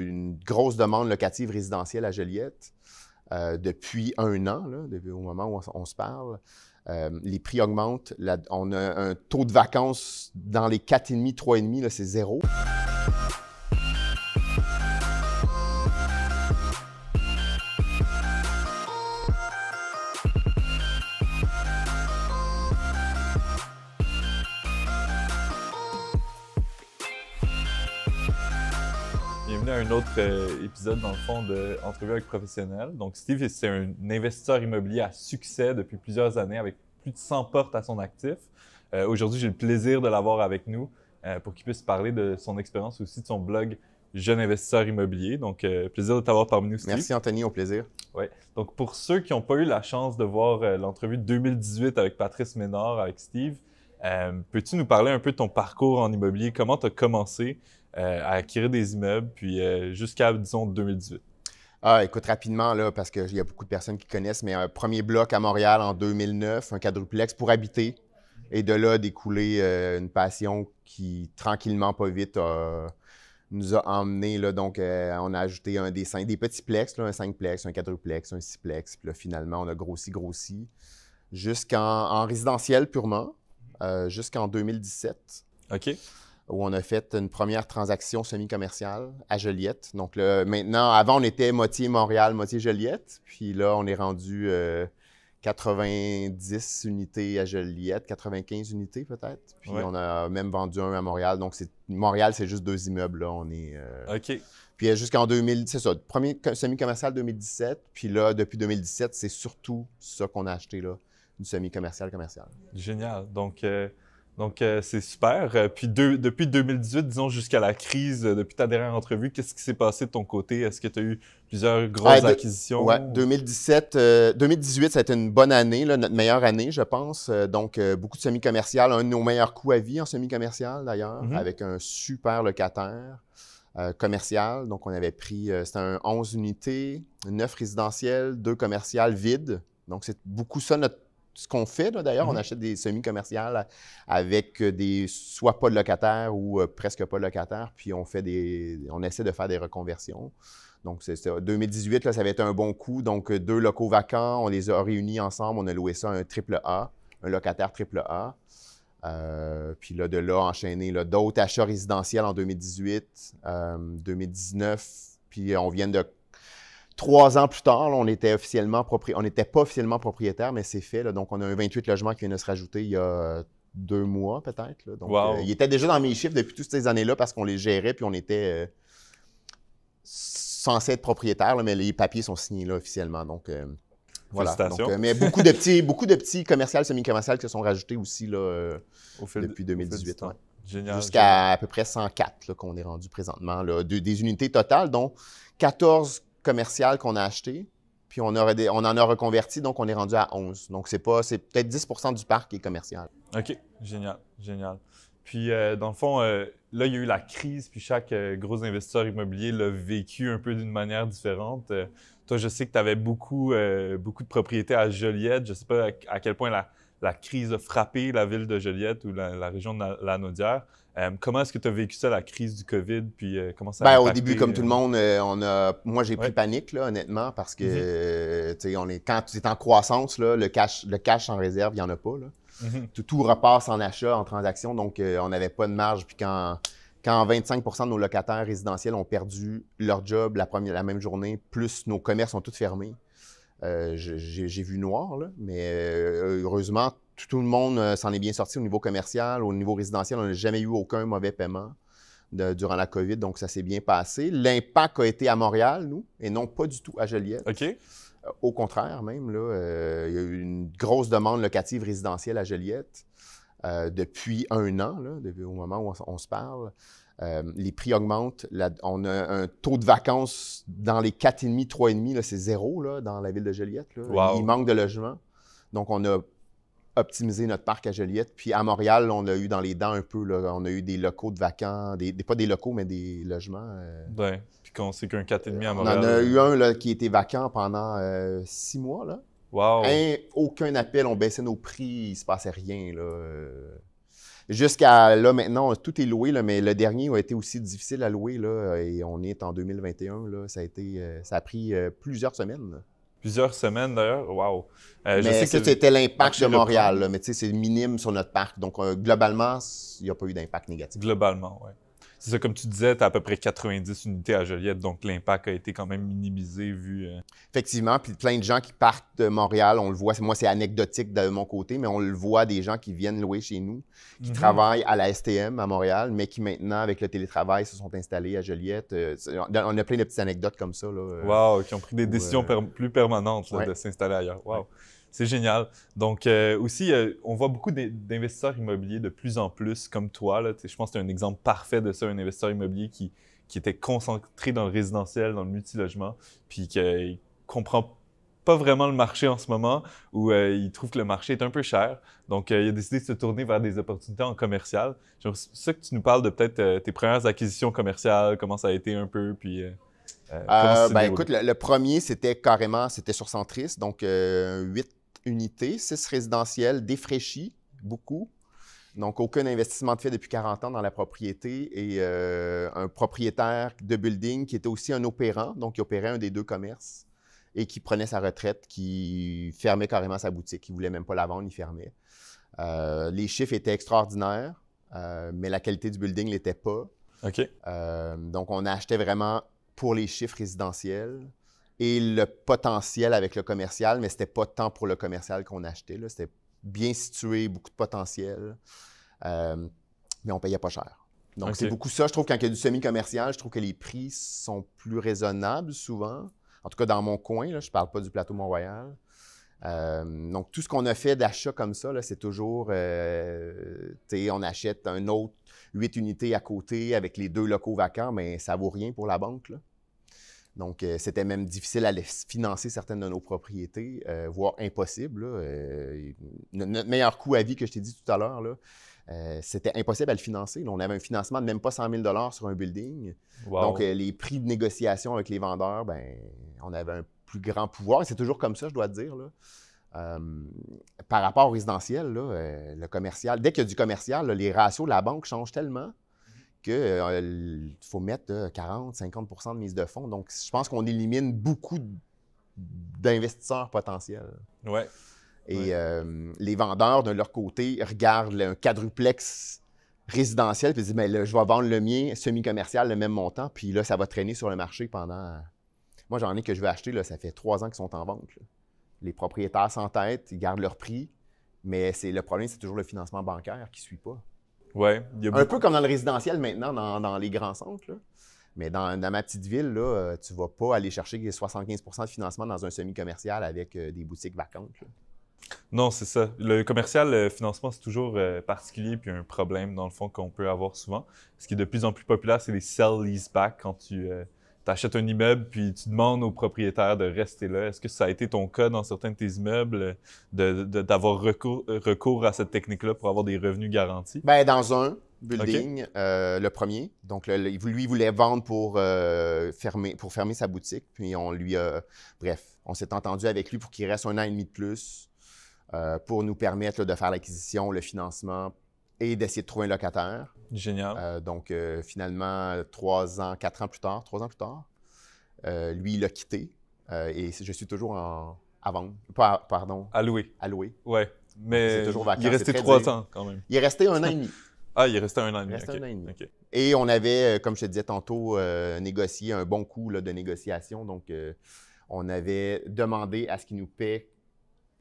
une grosse demande locative résidentielle à Joliette euh, depuis un an, depuis au moment où on, se parle. Euh, les prix augmentent. on a un taux de vacances dans les 4,5, 3,5, c'est zéro. autre euh, épisode, dans le fond, de Entrevue avec professionnel. Donc, Steve, c'est un investisseur immobilier à succès depuis plusieurs années avec plus de 100 portes à son actif. Euh, aujourd'hui, j'ai le plaisir de l'avoir avec nous euh, pour qu'il puisse parler de son expérience aussi de son blog Jeune investisseur immobilier. Donc, plaisir de t'avoir parmi nous, Steve. Merci, Anthony, au plaisir. Oui. Donc, pour ceux qui n'ont pas eu la chance de voir l'entrevue 2018 avec Patrice Ménard, avec Steve, peux-tu nous parler un peu de ton parcours en immobilier? Comment tu as commencé? Euh, à acquérir des immeubles, puis euh, jusqu'à, disons, 2018? Ah, écoute, rapidement, là, parce qu'il y a beaucoup de personnes qui connaissent, mais un premier bloc à Montréal en 2009, un quadruplex pour habiter, et de là découler euh, une passion qui, tranquillement, pas vite, nous a emmenés. Là, donc, on a ajouté un des, des petits plex, un 5-plex, un quadruplex, un 6-plex. Puis là, finalement, on a grossi, grossi, jusqu'en en résidentiel purement, jusqu'en 2017. OK où on a fait une première transaction semi-commerciale à Joliette. Donc là, maintenant, avant, on était moitié Montréal, moitié Joliette. Puis là, on est rendu 90 euh, unités à Joliette, 95 unités peut-être. Puis on a même vendu un à Montréal. Donc Montréal, c'est juste deux immeubles. Là. On est. Euh, OK. Puis euh, jusqu'en 2000, c'est ça, premier semi-commercial 2017. Puis là, depuis 2017, c'est surtout ça qu'on a acheté là, du semi-commercial commercial. Génial. Donc. Donc, euh, c'est super. Euh, puis depuis 2018, disons, jusqu'à la crise, euh, depuis ta dernière entrevue, qu'est-ce qui s'est passé de ton côté? Est-ce que tu as eu plusieurs grosses acquisitions? Oui, 2017, 2018, ça a été une bonne année, notre meilleure année, je pense. Donc, beaucoup de semi-commercial, un de nos meilleurs coûts à vie en semi-commercial d'ailleurs, mhm. avec un super locataire. commercial. Donc, on avait pris, c'était 11 unités, 9 résidentielles, 2 commerciales vides. Donc, c'est beaucoup ça notre ce qu'on fait. D'ailleurs, on mhm. achète des semi commerciales avec euh, des soit pas de locataires ou euh, presque pas de locataires, puis on fait des. on essaie de faire des reconversions. Donc, c'est 2018, là, ça avait été un bon coup. Donc, euh, deux locaux vacants, on les a réunis ensemble. On a loué ça à un triple A, un locataire triple A. puis là, de là, enchaîné d'autres achats résidentiels en 2018, 2019. Puis on vient de Trois ans plus tard, on était officiellement on n'était pas officiellement propriétaire, mais c'est fait. donc, on a un 28 logements qui vient de se rajouter il y a deux mois peut-être. Donc, wow. Euh, il était déjà dans mes chiffres depuis toutes ces années-là parce qu'on les gérait puis on était euh, censé être propriétaire, mais les papiers sont signés là officiellement. Donc, euh, voilà. mais beaucoup de petits, beaucoup de petits commerciales, semi-commerciales qui se sont rajoutés aussi là, depuis 2018. Jusqu'à à peu près 104 qu'on est rendu présentement. des unités totales, dont 14 commercial qu'on a acheté, puis on, aurait on en a reconverti, donc on est rendu à 11. Donc, c'est pas c'est peut-être 10 du parc qui est commercial. OK, génial, génial. Puis, euh, dans le fond, euh, là, il y a eu la crise, puis chaque euh, gros investisseur immobilier l'a vécu un peu d'une manière différente. toi, je sais que tu avais beaucoup, beaucoup de propriétés à Joliette. Je sais pas à quel point la, la crise a frappé la ville de Joliette ou la, région de la, euh, comment est-ce que tu as vécu ça, la crise du COVID, puis euh, ben, Au début, comme tout le euh, monde, on a, moi, j'ai pris panique, honnêtement, parce que mhm. on est, quand tu es en croissance, le, cash, le cash en réserve, il n'y en a pas. Mhm. tout, repasse en achat, en transaction, donc on n'avait pas de marge. Puis quand, quand 25 de nos locataires résidentiels ont perdu leur job la, première, la même journée, plus nos commerces ont tous fermés, euh, j'ai vu noir, mais euh, heureusement, tout, le monde euh, s'en est bien sorti au niveau commercial, au niveau résidentiel. On n'a jamais eu aucun mauvais paiement durant la COVID, donc ça s'est bien passé. L'impact a été à Montréal, nous, et non pas du tout à Joliette. OK. Au contraire, même, là, il y a eu une grosse demande locative résidentielle à Joliette depuis un an, au moment où on se parle. Euh, les prix augmentent. on a un taux de vacances dans les 4,5, 3,5, c'est zéro dans la ville de Joliette. Il manque de logements. Donc, on a optimisé notre parc à Joliette. Puis à Montréal, on a eu dans les dents un peu. On a eu des locaux de vacances, des, pas des locaux, mais des logements. Euh... Puis qu'on sait qu'un 4,5 à Montréal. On en a eu un là, qui était vacant pendant euh, six mois. Là. Wow. Hein, aucun appel, on baissait nos prix, il ne se passait rien. Là. Euh. Jusqu'à là, maintenant, tout est loué, mais le dernier a été aussi difficile à louer. et on est en 2021. Là, ça, a été, euh, ça a pris euh, plusieurs semaines. Plusieurs semaines d'ailleurs, wow. Euh, je sais que c'était l'impact de Montréal, mais c'est minime sur notre parc. Donc, globalement, il n'y a pas eu d'impact négatif. Globalement, oui c'est ça, comme tu disais, tu as à peu près 90 unités à Joliette, donc l'impact a été quand même minimisé vu. Euh, Effectivement, puis plein de gens qui partent de Montréal, on le voit, moi c'est anecdotique de mon côté, mais on le voit des gens qui viennent louer chez nous, qui mhm. travaillent à la STM à Montréal, mais qui maintenant, avec le télétravail, se sont installés à Joliette. Euh, on a plein de petites anecdotes comme ça. Là, euh, wow, qui ont pris des décisions plus permanentes de s'installer ailleurs. Wow. C'est génial. Donc, euh, aussi, euh, on voit beaucoup d'investisseurs immobiliers de plus en plus, comme toi. Je pense que tu es un exemple parfait de ça, un investisseur immobilier qui, qui était concentré dans le résidentiel, dans le multilogement, puis qui ne euh, comprend pas vraiment le marché en ce moment, où il trouve que le marché est un peu cher. Donc, il a décidé de se tourner vers des opportunités en commercial. c'est ça que tu nous parles de peut-être tes premières acquisitions commerciales, comment ça a été un peu, puis. Euh, ben, écoute, le, premier, c'était carrément, c'était sur Centris, donc 8 Unité, 6 résidentielles défraîchies, beaucoup. Donc, aucun investissement de fait depuis 40 ans dans la propriété et euh, un propriétaire de building qui était aussi un opérant, donc qui opérait un des deux commerces et qui prenait sa retraite, qui fermait carrément sa boutique. Il ne voulait même pas la vendre, il fermait. Euh, les chiffres étaient extraordinaires, euh, mais la qualité du building ne l'était pas. OK. donc, on achetait vraiment pour les chiffres résidentiels et le potentiel avec le commercial, mais ce n'était pas tant pour le commercial qu'on achetait. C'était bien situé, beaucoup de potentiel, euh, mais on payait pas cher. Donc, c'est beaucoup ça. Je trouve quand il y a du semi-commercial, je trouve que les prix sont plus raisonnables souvent. En tout cas, dans mon coin, je ne parle pas du plateau Mont-Royal. Euh, donc, tout ce qu'on a fait d'achat comme ça, c'est toujours, euh, on achète un autre huit unités à côté avec les deux locaux vacants, mais ça vaut rien pour la banque. Donc, euh, c'était même difficile à financer certaines de nos propriétés, euh, voire impossible. Euh, notre meilleur coup à vie que je t'ai dit tout à l'heure, c'était impossible à le financer. on avait un financement de même pas 100 000 sur un building. Donc, les prix de négociation avec les vendeurs, ben, on avait un plus grand pouvoir. C'est toujours comme ça, je dois te dire. par rapport au résidentiel, le commercial, dès qu'il y a du commercial, les ratios de la banque changent tellement qu'il euh, faut mettre 40, euh, 50 de mise de fonds. Donc, je pense qu'on élimine beaucoup d'investisseurs potentiels. Ouais. Et euh, les vendeurs, de leur côté, regardent un quadruplex résidentiel puis disent, mais ben là, je vais vendre le mien semi-commercial le même montant. Puis là, ça va traîner sur le marché pendant... Moi, j'en ai que je vais acheter, là, ça fait trois ans qu'ils sont en vente. Les propriétaires s'entêtent, ils gardent leur prix, mais c'est le problème, c'est toujours le financement bancaire qui ne suit pas. Ouais, Un peu comme dans le résidentiel maintenant, dans, dans les grands centres. Mais dans, dans, ma petite ville, là, euh, tu ne vas pas aller chercher 75 de financement dans un semi-commercial avec euh, des boutiques vacantes. Non, c'est ça. Le commercial, le financement, c'est toujours euh, particulier puis un problème, dans le fond, qu'on peut avoir souvent. Ce qui est de plus en plus populaire, c'est les sell-lease-back quand tu tu un immeuble, puis tu demandes au propriétaire de rester là. Est-ce que ça a été ton cas dans certains de tes immeubles, d'avoir recours, à cette technique-là pour avoir des revenus garantis? Ben, dans un building, euh, le premier. Donc, lui, il voulait vendre pour, euh, fermer, pour fermer sa boutique. Puis on lui Bref, on s'est entendu avec lui pour qu'il reste un an et demi de plus. Euh, pour nous permettre de faire l'acquisition, le financement, et d'essayer de trouver un locataire. Génial. Euh, donc, euh, finalement, trois ans, quatre ans plus tard, trois ans plus tard, euh, lui, il a quitté. et je suis toujours en, à pardon. À louer. À Ouais. Mais il est resté trois ans quand même. Il est resté un an et demi. Ah, il est un an et demi. Il un an et demi. Et on avait, comme je te disais tantôt, négocié un bon coup de négociation. Donc, on avait demandé à ce qu'il nous paie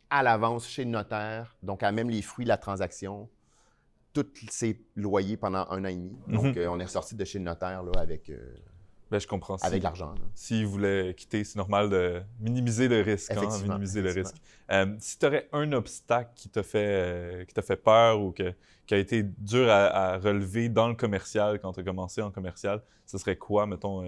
à l'avance chez le notaire, donc à même les fruits de la transaction tous ses loyers pendant un an et demi. Mhm. Donc, euh, on est ressorti de chez le notaire là, avec. Euh, ben, je comprends. Avec si, l'argent. S'il voulait quitter, c'est normal de minimiser le risque. Hein, minimiser le risque. Euh, si tu aurais un obstacle qui t'a fait, qui fait peur ou que, qui a été dur à, à relever dans le commercial quand tu as commencé en commercial, ce serait quoi, mettons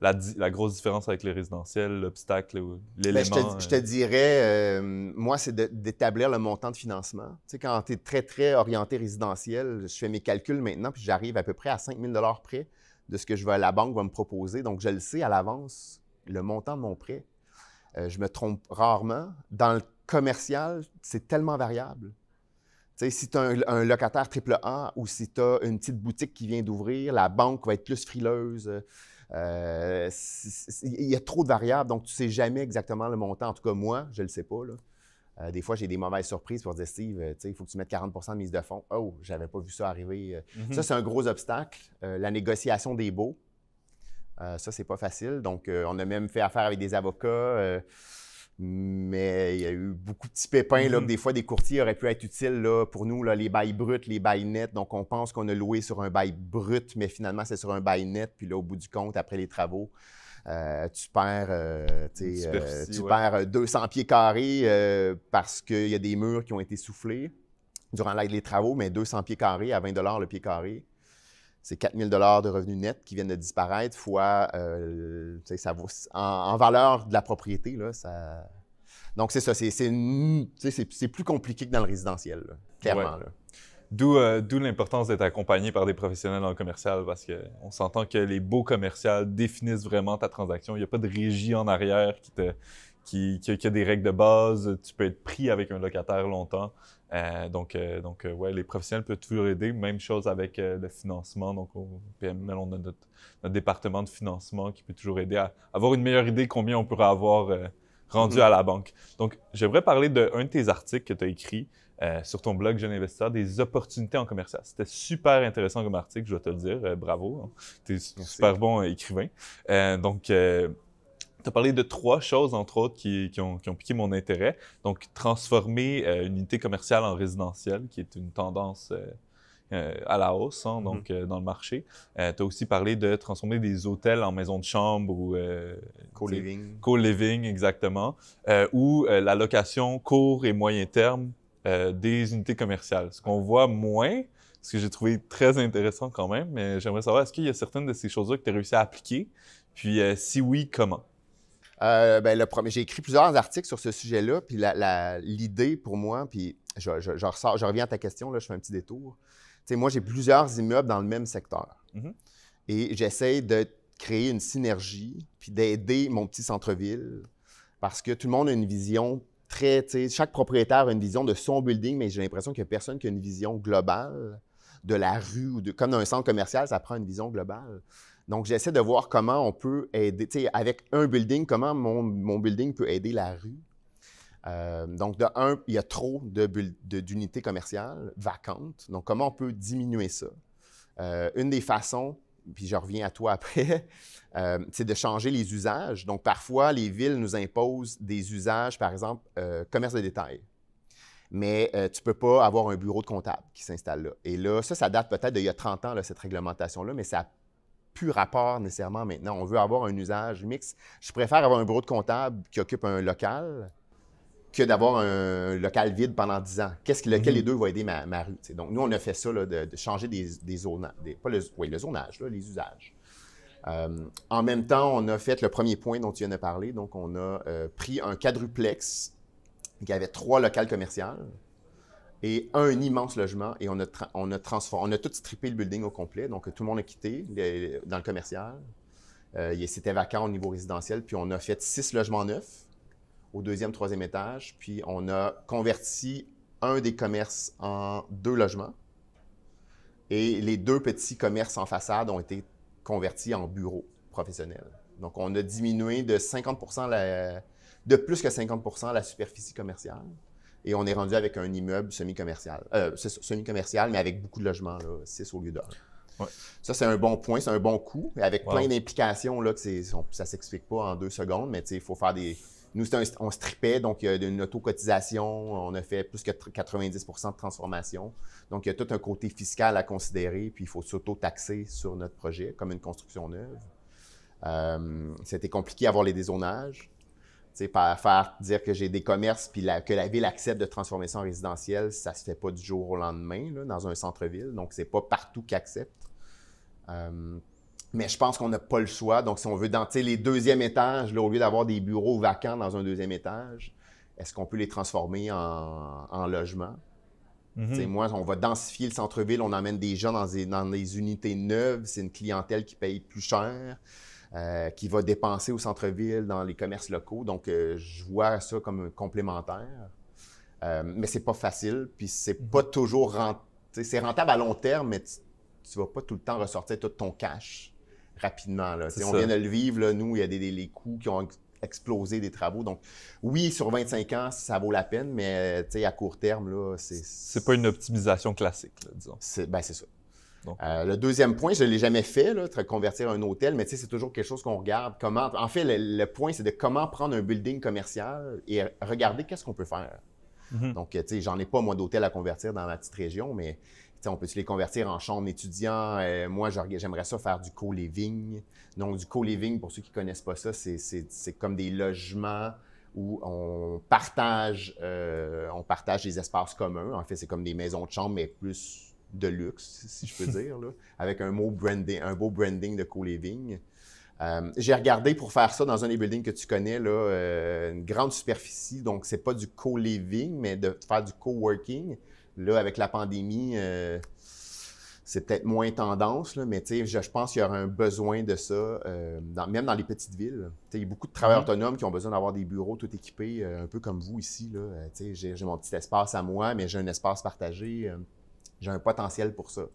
la, grosse différence avec les résidentiels, l'obstacle, l'élément? je, te, euh, dirais, euh, moi, c'est d'établir le montant de financement. Tu sais, quand tu es très, très orienté résidentiel, je fais mes calculs maintenant, puis j'arrive à peu près à 5 000 près de ce que je veux, la banque va me proposer. Donc, je le sais à l'avance, le montant de mon prêt. Euh, je me trompe rarement. Dans le commercial, c'est tellement variable. sais, si tu as un, un, locataire triple A ou si tu as une petite boutique qui vient d'ouvrir, la banque va être plus frileuse. Euh, il y a trop de variables, donc tu ne sais jamais exactement le montant. En tout cas, moi, je ne le sais pas. Euh, des fois, j'ai des mauvaises surprises pour dire Steve, euh, il faut que tu mettes 40 de mise de fonds. Oh, j'avais pas vu ça arriver. Mm-hmm. Ça, c'est un gros obstacle. la négociation des baux, euh, ça, c'est pas facile. Donc, on a même fait affaire avec des avocats. Mais il y a eu beaucoup de petits pépins, mm-hmm. des fois, des courtiers auraient pu être utiles là, pour nous, là, les bails bruts, les bails nets. Donc, on pense qu'on a loué sur un bail brut, mais finalement, c'est sur un bail net. Puis là, au bout du compte, après les travaux, euh, tu perds, euh, tu euh, perds 200 pieds carrés parce qu'il y a des murs qui ont été soufflés durant les travaux, mais 200 pieds carrés à 20 le pied carré c'est 4 000 de revenus nets qui viennent de disparaître, fois, euh, ça vaut, en, valeur de la propriété. Là, Donc, c'est ça, c'est plus compliqué que dans le résidentiel, clairement. Euh, d'où l'importance d'être accompagné par des professionnels en commercial, parce qu'on s'entend que les beaux commerciaux définissent vraiment ta transaction. Il n'y a pas de régie en arrière qui, te, qui a des règles de base. Tu peux être pris avec un locataire longtemps. Euh, donc, euh, donc euh, ouais, les professionnels peuvent toujours aider. Même chose avec le financement. Donc, au PML, on a notre, département de financement qui peut toujours aider à avoir une meilleure idée de combien on pourrait avoir rendu mhm. à la banque. Donc, j'aimerais parler d'un de tes articles que tu as écrit sur ton blog Jeune Investisseur, des opportunités en commercial. C'était super intéressant comme article, je dois te le dire. bravo. Tu es un super bon écrivain. donc, tu as parlé de trois choses, entre autres, qui, ont, piqué mon intérêt. Donc, transformer euh, une unité commerciale en résidentielle, qui est une tendance euh, euh, à la hausse, hein, donc mm-hmm. dans le marché. tu as aussi parlé de transformer des hôtels en maisons de chambre ou... co-living. Co-living, exactement. ou la location court et moyen terme des unités commerciales. Ce qu'on voit moins, ce que j'ai trouvé très intéressant quand même, mais j'aimerais savoir, est-ce qu'il y a certaines de ces choses-là que tu as réussi à appliquer? Puis si oui, comment? Euh, ben, le premier, j'ai écrit plusieurs articles sur ce sujet-là, puis l'idée pour moi, puis je, je, reviens à ta question, là, je fais un petit détour. moi, j'ai plusieurs immeubles dans le même secteur. Mhm. Et j'essaie de créer une synergie, puis d'aider mon petit centre-ville, parce que tout le monde a une vision très, chaque propriétaire a une vision de son building, mais j'ai l'impression qu'il n'y a personne qui a une vision globale de la rue de, comme dans un centre commercial, ça prend une vision globale. Donc, j'essaie de voir comment on peut aider, tu sais, avec un building, comment mon, mon, building peut aider la rue. Euh, donc, de un, il y a trop d'unités commerciales vacantes. Donc, comment on peut diminuer ça? Euh, une des façons, puis je reviens à toi après, euh, c'est de changer les usages. Donc, parfois, les villes nous imposent des usages, par exemple, commerce de détail mais tu ne peux pas avoir un bureau de comptable qui s'installe là. Et là, ça, ça date peut-être d'il y a 30 ans, cette réglementation-là, mais ça plus rapport nécessairement maintenant. On veut avoir un usage mixte. Je préfère avoir un bureau de comptable qui occupe un local que d'avoir un local vide pendant 10 ans. Qu'est-ce que lequel mhm. des deux va aider ma, rue? Donc, nous, on a fait ça, de, changer des, zones, pas le, oui, zonage, les usages. Euh, en même temps, on a fait le premier point dont tu viens de parler. Donc, on a euh, pris un quadruplex qui avait trois locales commerciales et un immense logement. Et on a, on a transformé, on a tout strippé le building au complet. Donc, tout le monde a quitté dans le commercial. Euh, c'était vacant au niveau résidentiel. Puis, on a fait six logements neufs au deuxième, troisième étage. Puis, on a converti un des commerces en deux logements. Et les deux petits commerces en façade ont été convertis en bureaux professionnels. Donc, on a diminué de 50 de plus que 50 la superficie commerciale. Et on est rendu avec un immeuble semi-commercial. Euh, semi-commercial, mais avec beaucoup de logements, là, 6 au lieu d'un. Ça, c'est un bon point, c'est un bon coup, avec plein d'implications, là, que ça ne s'explique pas en deux secondes, mais il faut faire des. Nous, on stripait, donc il euh, y a une autocotisation, on a fait plus que 90 de transformation. Donc, il y a tout un côté fiscal à considérer, puis il faut s'auto-taxer sur notre projet, comme une construction neuve. Euh, c'était compliqué à avoir les dézonages pas faire dire que j'ai des commerces puis que la ville accepte de transformer ça en résidentiel, ça se fait pas du jour au lendemain dans un centre-ville. Donc, c'est pas partout qu'accepte euh, mais je pense qu'on n'a pas le choix. Donc, si on veut denter les deuxièmes étages, au lieu d'avoir des bureaux vacants dans un deuxième étage, est-ce qu'on peut les transformer en, logement? Mhm. Moi, on va densifier le centre-ville, on emmène des gens dans dans des unités neuves, c'est une clientèle qui paye plus cher. Euh, qui va dépenser au centre-ville, dans les commerces locaux. Donc, euh, je vois ça comme un complémentaire. Euh, mais c'est pas facile, puis c'est pas mhm. toujours rentable. C'est rentable à long terme, mais tu vas pas tout le temps ressortir tout ton cash rapidement. On vient de le vivre, nous, il y a des, les coûts qui ont explosé des travaux. Donc, oui, sur 25 ans, ça vaut la peine, mais à court terme, là, c'est... C'est pas une optimisation classique, disons. C'est ben, ça. Euh, le deuxième point, je ne l'ai jamais fait, de convertir un hôtel, mais c'est toujours quelque chose qu'on regarde. Comment, en fait, le, point, c'est de comment prendre un building commercial et regarder qu'est-ce qu'on peut faire. Mhm. Donc, tu sais, j'en ai pas, moi, d'hôtel à convertir dans ma petite région, mais on peut les convertir en chambre d'étudiants. Euh, moi, j'aimerais ça faire du co-living. Donc, du co-living, pour ceux qui ne connaissent pas ça, c'est comme des logements où on partage, euh, on partage les espaces communs. En fait, c'est comme des maisons de chambre, mais plus de luxe, si je peux dire, avec un, mot branding, un beau branding de co-living. Euh, j'ai regardé pour faire ça dans un des buildings que tu connais, là, euh, une grande superficie, donc c'est pas du co-living, mais de faire du co-working. Là, avec la pandémie, euh, c'est peut-être moins tendance, mais je, je, pense qu'il y aura un besoin de ça, même dans les petites villes. Il y a beaucoup de travailleurs mm-hmm. autonomes qui ont besoin d'avoir des bureaux tout équipés, un peu comme vous ici. J'ai mon petit espace à moi, mais j'ai un espace partagé. J'ai un potentiel pour ça.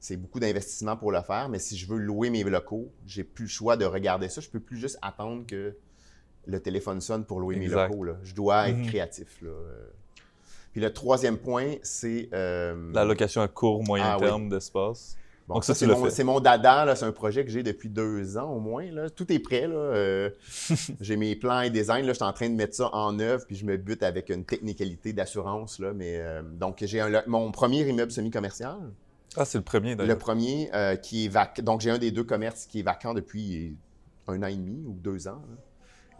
C'est beaucoup d'investissement pour le faire, mais si je veux louer mes locaux, j'ai plus le choix de regarder ça. Je peux plus juste attendre que le téléphone sonne pour louer mes locaux. Je dois être mhm. créatif. Puis le troisième point, c'est... Euh... La location à court, moyen ah terme d'espace. Donc ça, c'est mon, c'est dada, c'est un projet que j'ai depuis deux ans au moins. Tout est prêt. Euh, j'ai mes plans et designs Là. Je suis en train de mettre ça en œuvre, puis je me bute avec une technicalité d'assurance. Là. Mais, euh, donc, j'ai mon premier immeuble semi-commercial. Ah, c'est le premier d'ailleurs. Le premier euh, qui est vacant. Donc, j'ai un des deux commerces qui est vacant depuis un an et demi ou deux ans.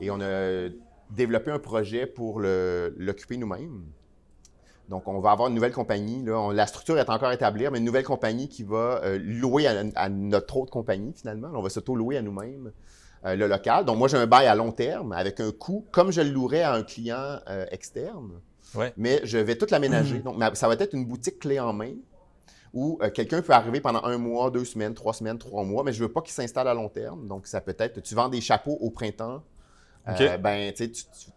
Et on a développé un projet pour l'occuper nous-mêmes. Donc, on va avoir une nouvelle compagnie. la structure est encore établie, mais une nouvelle compagnie qui va euh, louer à, notre autre compagnie, finalement. On va s'auto-louer à nous-mêmes euh, le local. Donc, moi, j'ai un bail à long terme avec un coût, comme je le louerais à un client euh, externe. Mais je vais tout l'aménager. Donc, ça va être une boutique clé en main où quelqu'un peut arriver pendant un mois, deux semaines, trois semaines, trois mois, mais je ne veux pas qu'il s'installe à long terme. Donc, ça peut être, tu vends des chapeaux au printemps euh, ben, tu, ne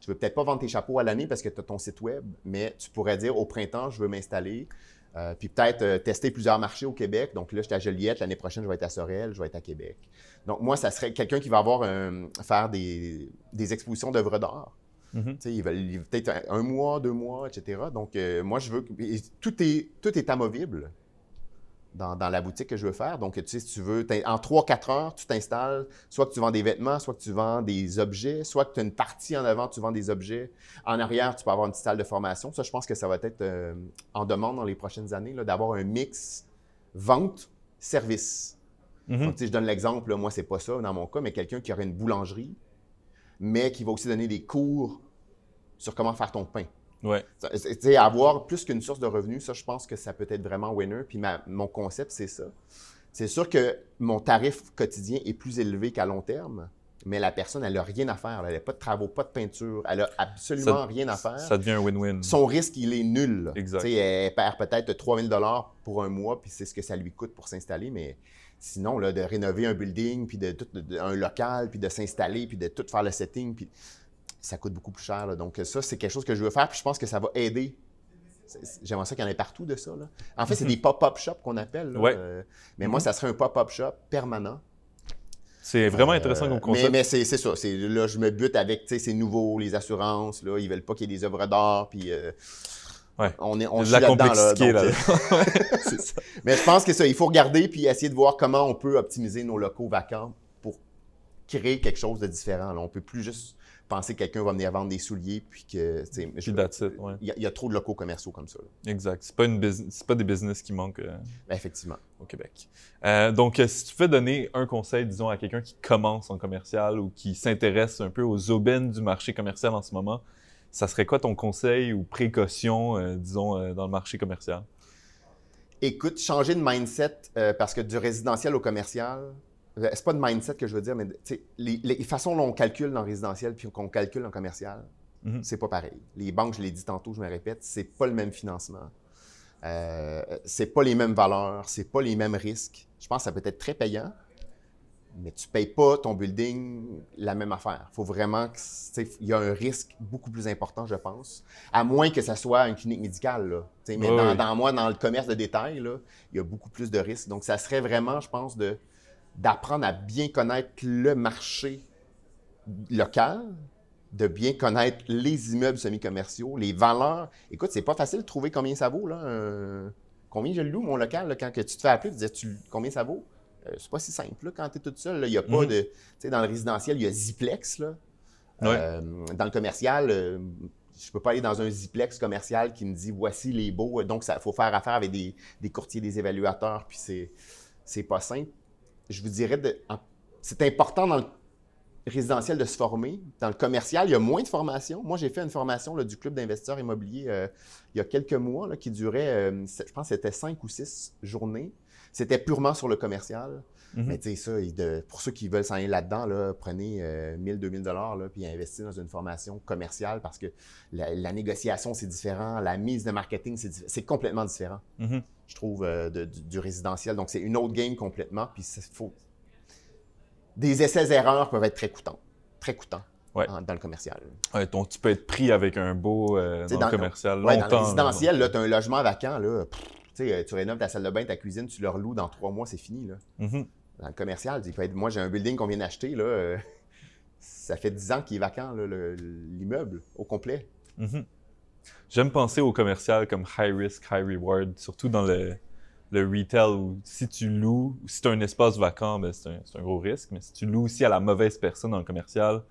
veux peut-être pas vendre tes chapeaux à l'année parce que tu as ton site web, mais tu pourrais dire au printemps, je veux m'installer, euh, puis peut-être euh, tester plusieurs marchés au Québec. Donc là, suis à Joliette, l'année prochaine, je vais être à Sorel, je vais être à Québec. Donc moi, ça serait quelqu'un qui va avoir faire des, expositions d'œuvres d'art. Mm-hmm. peut-être un, mois, deux mois, etc. Donc moi, je veux que tout tout est amovible dans, la boutique que je veux faire. Donc, tu sais, si tu veux, en 3-4 heures, tu t'installes, soit que tu vends des vêtements, soit que tu vends des objets, soit que tu as une partie en avant, tu vends des objets. En arrière, tu peux avoir une petite salle de formation. Ça, je pense que ça va être euh, en demande dans les prochaines années, d'avoir un mix vente-service. Mm-hmm. si je donne l'exemple, moi, c'est pas ça dans mon cas, mais quelqu'un qui aurait une boulangerie, mais qui va aussi donner des cours sur comment faire ton pain Ouais. avoir plus qu'une source de revenus, ça, je pense que ça peut être vraiment winner. Puis mon concept, c'est ça. C'est sûr que mon tarif quotidien est plus élevé qu'à long terme, mais la personne, elle n'a rien à faire. Elle n'a pas de travaux, pas de peinture. Elle n'a absolument rien à faire. Ça devient un win-win. Son risque, il est nul. Exact. elle perd peut-être 3000 dollars pour un mois, puis c'est ce que ça lui coûte pour s'installer, mais sinon, là, de rénover un building, puis de, tout, un local, puis de s'installer, puis de tout faire le setting, puis ça coûte beaucoup plus cher. Donc, ça, c'est quelque chose que je veux faire, puis je pense que ça va aider. J'aimerais ça qu'il y en ait partout de ça. En fait, c'est mhm. des pop-up shops qu'on appelle. Euh, mais moi, mhm. ça serait un pop-up shop permanent. C'est vraiment euh, intéressant comme concept. Mais, mais c'est ça. Là, je me bute avec, tu sais, c'est nouveau, les assurances. Là, ils veulent pas qu'il y ait des œuvres d'art, puis... Euh, ouais. On est on de la complexité là. Mais je pense que ça, il faut regarder puis essayer de voir comment on peut optimiser nos locaux vacants pour créer quelque chose de différent. On on peut plus juste penser que quelqu'un va venir vendre des souliers, puis que. sais, il y, a trop de locaux commerciaux comme ça. Exact. Ce n'est pas, des business qui manquent. Euh, ben, effectivement. Au Québec. Euh, donc, euh, si tu fais donner un conseil, disons, à quelqu'un qui commence en commercial ou qui s'intéresse un peu aux aubaines du marché commercial en ce moment, ça serait quoi ton conseil ou précaution, disons, dans le marché commercial? Écoute, changer de mindset parce que du résidentiel au commercial, euh, c'est pas de mindset que je veux dire, mais les, façons dont on calcule dans résidentiel puis qu'on calcule en commercial, mhm. c'est pas pareil. Les banques, je l'ai dit tantôt, je me répète, c'est pas le même financement. Euh, c'est pas les mêmes valeurs, c'est pas les mêmes risques. Je pense que ça peut être très payant, mais tu payes pas ton building la même affaire. Faut vraiment que, il y a un risque beaucoup plus important, je pense, à moins que ça soit une clinique médicale. mais dans, moi, dans le commerce de détail, il y a beaucoup plus de risques. Donc, ça serait vraiment, je pense, de d'apprendre à bien connaître le marché local, de bien connaître les immeubles semi-commerciaux, les valeurs. Écoute, c'est pas facile de trouver combien ça vaut. Là, combien je loue mon local quand que tu te fais appeler tu tu combien ça vaut? Ce euh, c'est pas si simple quand tu es toute seule. Il a mhm. dans le résidentiel, il y a Ziplex. Euh, dans le commercial, euh, je peux pas aller dans un Ziplex commercial qui me dit voici les beaux. Donc, il faut faire affaire avec des, des courtiers, des évaluateurs, puis c'est. C'est pas simple je vous dirais, c'est important dans le résidentiel de se former. Dans le commercial, il y a moins de formation. Moi, j'ai fait une formation du Club d'investisseurs immobiliers euh, il y a quelques mois qui durait, euh, je pense c'était cinq ou six journées. C'était purement sur le commercial. Mhm. Mais tu sais, ça, pour ceux qui veulent s'en aller là-dedans, là, prenez 1000, euh, 2000 dollars puis investissez dans une formation commerciale parce que la, négociation, c'est différent, la mise de marketing, c'est complètement différent, mhm. je trouve, euh, du, résidentiel. Donc, c'est une autre game complètement. Puis, faut... des essais-erreurs peuvent être très coûtants, très coûtants. dans le commercial. Ouais, tu peux être pris avec un beau commercial euh, longtemps. dans le résidentiel, tu as un logement vacant, là, tu rénoves ta salle de bain, ta cuisine, tu leur loues dans trois mois, c'est fini. Là. Mhm dans le commercial, il peut être, moi j'ai un building qu'on vient d'acheter, là, euh, ça fait 10 ans qu'il est vacant, l'immeuble au complet. Mhm. J'aime penser au commercial comme high risk, high reward, surtout dans le, retail où si tu loues, si tu as un espace vacant, ben, c'est un, gros risque, mais si tu loues aussi à la mauvaise personne dans le commercial,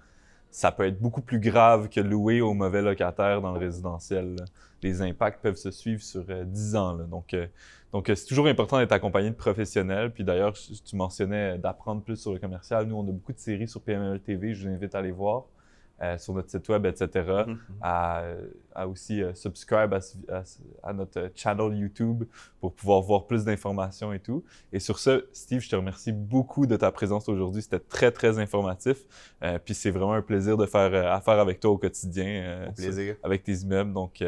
ça peut être beaucoup plus grave que louer aux mauvais locataire dans le résidentiel. Les impacts peuvent se suivre sur 10 euh, ans. Donc, euh, donc euh, c'est toujours important d'être accompagné de professionnels. Puis d'ailleurs, tu mentionnais d'apprendre plus sur le commercial. Nous, on a beaucoup de séries sur PML e TV. Je vous invite à aller voir. Euh, sur notre site web, etc. a mm-hmm. à, aussi euh, subscribe à, notre channel YouTube pour pouvoir voir plus d'informations et tout. Et sur ce, Steve, je te remercie beaucoup de ta présence aujourd'hui. C'était très, très informatif. Euh, puis c'est vraiment un plaisir de faire affaire avec toi au quotidien. plaisir. avec tes immeubles. Donc,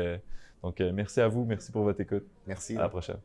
donc merci à vous. Merci pour votre écoute. Merci. À la prochaine.